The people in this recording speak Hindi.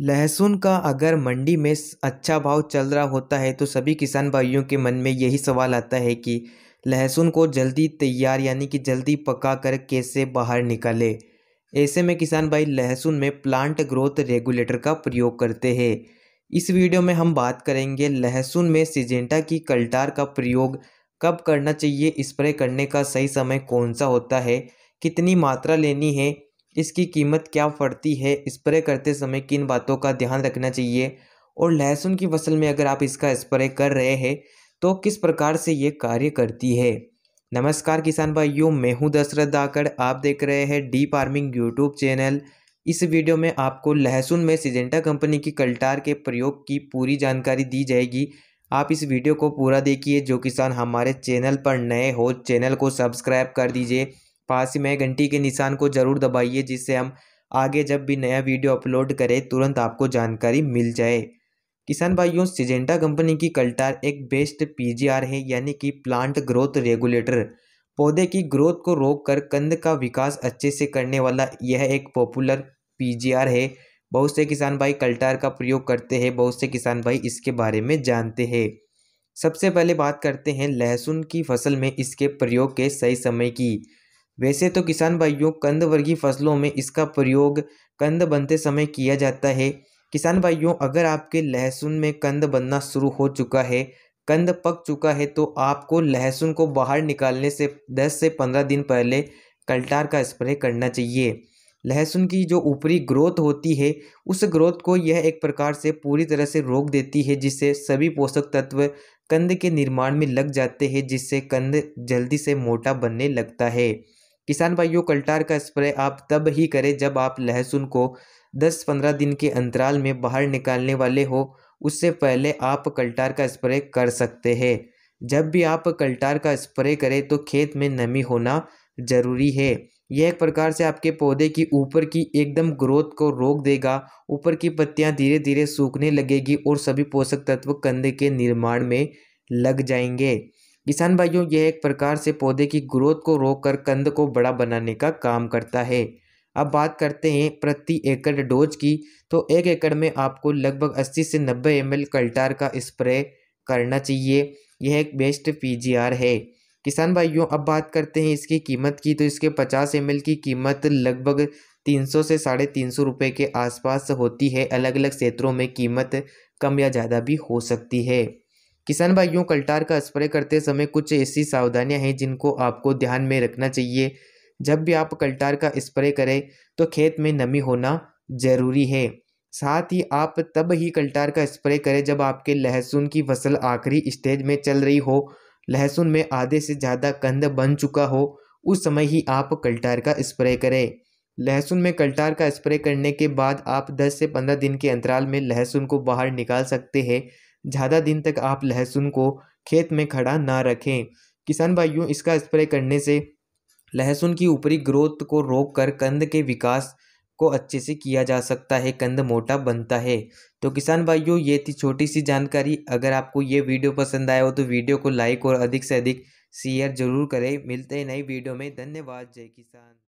लहसुन का अगर मंडी में अच्छा भाव चल रहा होता है तो सभी किसान भाइयों के मन में यही सवाल आता है कि लहसुन को जल्दी तैयार यानी कि जल्दी पका कर कैसे बाहर निकाले ऐसे में किसान भाई लहसुन में प्लांट ग्रोथ रेगुलेटर का प्रयोग करते हैं इस वीडियो में हम बात करेंगे लहसुन में सिजेंटा की कल्टार का प्रयोग कब करना चाहिए स्प्रे करने का सही समय कौन सा होता है कितनी मात्रा लेनी है इसकी कीमत क्या पड़ती है स्प्रे करते समय किन बातों का ध्यान रखना चाहिए और लहसुन की फसल में अगर आप इसका स्प्रे कर रहे हैं तो किस प्रकार से ये कार्य करती है नमस्कार किसान भाइयों मैं हूं दशरथ दाकड़ आप देख रहे हैं डी फार्मिंग यूट्यूब चैनल इस वीडियो में आपको लहसुन में सिजेंटा कंपनी की कल्टार के प्रयोग की पूरी जानकारी दी जाएगी आप इस वीडियो को पूरा देखिए जो किसान हमारे चैनल पर नए हो चैनल को सब्सक्राइब कर दीजिए पास ही में घंटी के निशान को ज़रूर दबाइए जिससे हम आगे जब भी नया वीडियो अपलोड करें तुरंत आपको जानकारी मिल जाए किसान भाइयों सिजेंटा कंपनी की कल्टार एक बेस्ट पीजीआर है यानी कि प्लांट ग्रोथ रेगुलेटर पौधे की ग्रोथ को रोककर कंद का विकास अच्छे से करने वाला यह एक पॉपुलर पीजीआर है बहुत से किसान भाई कल्टार का प्रयोग करते हैं बहुत से किसान भाई इसके बारे में जानते हैं सबसे पहले बात करते हैं लहसुन की फसल में इसके प्रयोग के सही समय की वैसे तो किसान भाइयों वर्गीय फसलों में इसका प्रयोग कंद बनते समय किया जाता है किसान भाइयों अगर आपके लहसुन में कंद बनना शुरू हो चुका है कंद पक चुका है तो आपको लहसुन को बाहर निकालने से 10 से 15 दिन पहले कल्टार का स्प्रे करना चाहिए लहसुन की जो ऊपरी ग्रोथ होती है उस ग्रोथ को यह एक प्रकार से पूरी तरह से रोक देती है जिससे सभी पोषक तत्व कंद के निर्माण में लग जाते हैं जिससे कंद जल्दी से मोटा बनने लगता है किसान भाइयों कल्टार का स्प्रे आप तब ही करें जब आप लहसुन को 10-15 दिन के अंतराल में बाहर निकालने वाले हो उससे पहले आप कल्टार का स्प्रे कर सकते हैं जब भी आप कल्टार का स्प्रे करें तो खेत में नमी होना ज़रूरी है यह एक प्रकार से आपके पौधे की ऊपर की एकदम ग्रोथ को रोक देगा ऊपर की पत्तियां धीरे धीरे सूखने लगेगी और सभी पोषक तत्व कंधे के निर्माण में लग जाएंगे किसान भाइयों यह एक प्रकार से पौधे की ग्रोथ को रोककर कंद को बड़ा बनाने का काम करता है अब बात करते हैं प्रति एकड़ डोज की तो एक एकड़ में आपको लगभग 80 से 90 एम कल्टार का स्प्रे करना चाहिए यह एक बेस्ट पी है किसान भाइयों अब बात करते हैं इसकी कीमत की तो इसके पचास एम की कीमत लगभग 300 से साढ़े तीन सौ रुपये के आसपास होती है अलग अलग क्षेत्रों में कीमत कम या ज़्यादा भी हो सकती है किसान भाइयों कल्टार का स्प्रे करते समय कुछ ऐसी सावधानियां हैं जिनको आपको ध्यान में रखना चाहिए जब भी आप कल्टार का स्प्रे करें तो खेत में नमी होना ज़रूरी है साथ ही आप तब ही कल्टार का स्प्रे करें जब आपके लहसुन की फसल आखिरी स्टेज में चल रही हो लहसुन में आधे से ज़्यादा कंद बन चुका हो उस समय ही आप कल्टार का स्प्रे करें लहसुन में कल्टार का स्प्रे करने के बाद आप 10 से 15 दिन के अंतराल में लहसुन को बाहर निकाल सकते हैं ज़्यादा दिन तक आप लहसुन को खेत में खड़ा ना रखें किसान भाइयों इसका स्प्रे करने से लहसुन की ऊपरी ग्रोथ को रोक कर कंद के विकास को अच्छे से किया जा सकता है कंद मोटा बनता है तो किसान भाइयों ये थी छोटी सी जानकारी अगर आपको ये वीडियो पसंद आया हो तो वीडियो को लाइक और अधिक से अधिक शेयर जरूर करें मिलते हैं नई वीडियो में धन्यवाद जय किसान